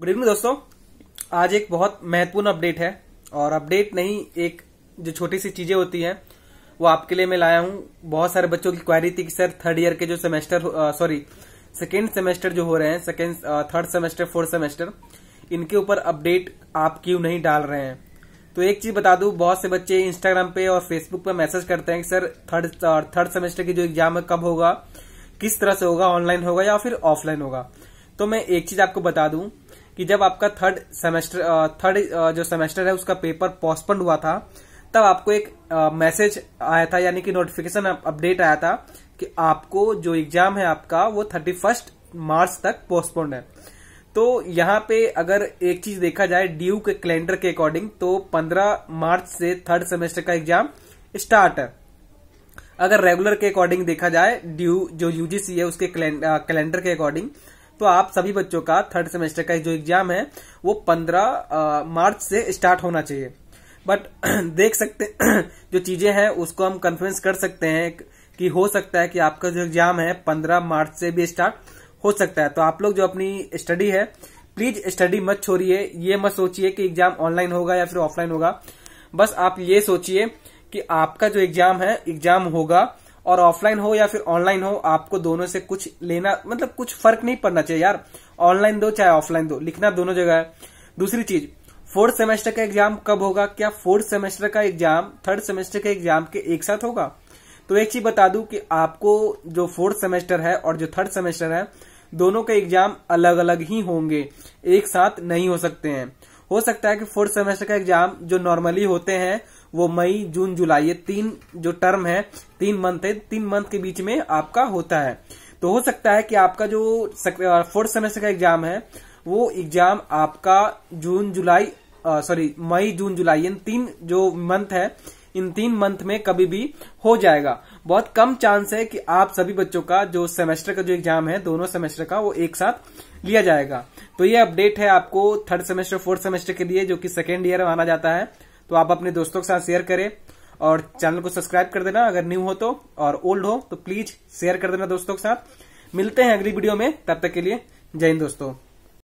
good evening दोस्तों आज एक बहुत महत्वपूर्ण अपडेट है और अपडेट नहीं एक जो छोटी सी चीजें होती हैं वो आपके लिए मैं लाया हूं बहुत सारे बच्चों की क्वारी थी कि सर थर्ड ईयर के जो सेमेस्टर सॉरी सेकेंड सेमेस्टर जो हो रहे हैं second third semester fourth semester इनके ऊपर अपडेट आप क्यों नहीं डाल रहे हैं तो एक चीज बता दू बहुत से बच्चे इंस्टाग्राम पे और फेसबुक पे मैसेज करते हैं कि सर थर्ड थर्ड सेमेस्टर की जो एग्जाम है कब होगा किस तरह से होगा ऑनलाइन होगा या फिर ऑफलाइन होगा तो मैं एक चीज आपको बता दूं कि जब आपका थर्ड सेमेस्टर थर्ड जो सेमेस्टर है उसका पेपर पोस्टपोन हुआ था तब आपको एक मैसेज आया था यानी कि नोटिफिकेशन अपडेट आया था कि आपको जो एग्जाम है आपका वो थर्टी फर्स्ट मार्च तक पोस्टपोन्ड है तो यहाँ पे अगर एक चीज देखा जाए ड्यू के कैलेंडर के अकॉर्डिंग तो 15 मार्च से थर्ड सेमेस्टर का एग्जाम स्टार्ट है अगर रेगुलर के अकॉर्डिंग देखा जाए ड्यू जो यूजीसी है उसके कैलेंडर के अकॉर्डिंग तो आप सभी बच्चों का थर्ड सेमेस्टर का जो एग्जाम है वो पंद्रह मार्च से स्टार्ट होना चाहिए बट देख सकते जो चीजें हैं उसको हम कन्फ्रेंस कर सकते हैं कि हो सकता है कि आपका जो एग्जाम है पंद्रह मार्च से भी स्टार्ट हो सकता है तो आप लोग जो अपनी स्टडी है प्लीज स्टडी मत छोड़िए ये मत सोचिए कि एग्जाम ऑनलाइन होगा या फिर ऑफलाइन होगा बस आप ये सोचिए कि आपका जो एग्जाम है एग्जाम होगा और ऑफलाइन हो या फिर ऑनलाइन हो आपको दोनों से कुछ लेना मतलब कुछ फर्क नहीं पड़ना चाहिए यार ऑनलाइन दो चाहे ऑफलाइन दो लिखना दोनों जगह है दूसरी चीज फोर्थ सेमेस्टर का एग्जाम कब होगा क्या फोर्थ सेमेस्टर का एग्जाम थर्ड सेमेस्टर के एग्जाम के एक साथ होगा तो एक चीज बता दू कि आपको जो फोर्थ सेमेस्टर है और जो थर्ड सेमेस्टर है दोनों के एग्जाम अलग अलग ही होंगे एक साथ नहीं हो सकते हैं हो सकता है कि फोर्थ सेमेस्टर का एग्जाम जो नॉर्मली होते हैं वो मई जून जुलाई ये तीन जो टर्म है तीन मंथ है तीन मंथ के बीच में आपका होता है तो हो सकता है कि आपका जो फोर्थ सेमेस्टर का एग्जाम है वो एग्जाम आपका जून जुलाई सॉरी मई जून जुलाई इन तीन जो मंथ है इन तीन मंथ में कभी भी हो जाएगा बहुत कम चांस है कि आप सभी बच्चों का जो सेमेस्टर का जो एग्जाम है दोनों सेमेस्टर का वो एक साथ लिया जाएगा तो ये अपडेट है आपको थर्ड सेमेस्टर फोर्थ सेमेस्टर के लिए जो कि सेकेंड ईयर माना जाता है तो आप अपने दोस्तों के साथ शेयर करें और चैनल को सब्सक्राइब कर देना अगर न्यू हो तो और ओल्ड हो तो प्लीज शेयर कर देना दोस्तों के साथ मिलते हैं अगली वीडियो में तब तक के लिए जय हिंद दोस्तों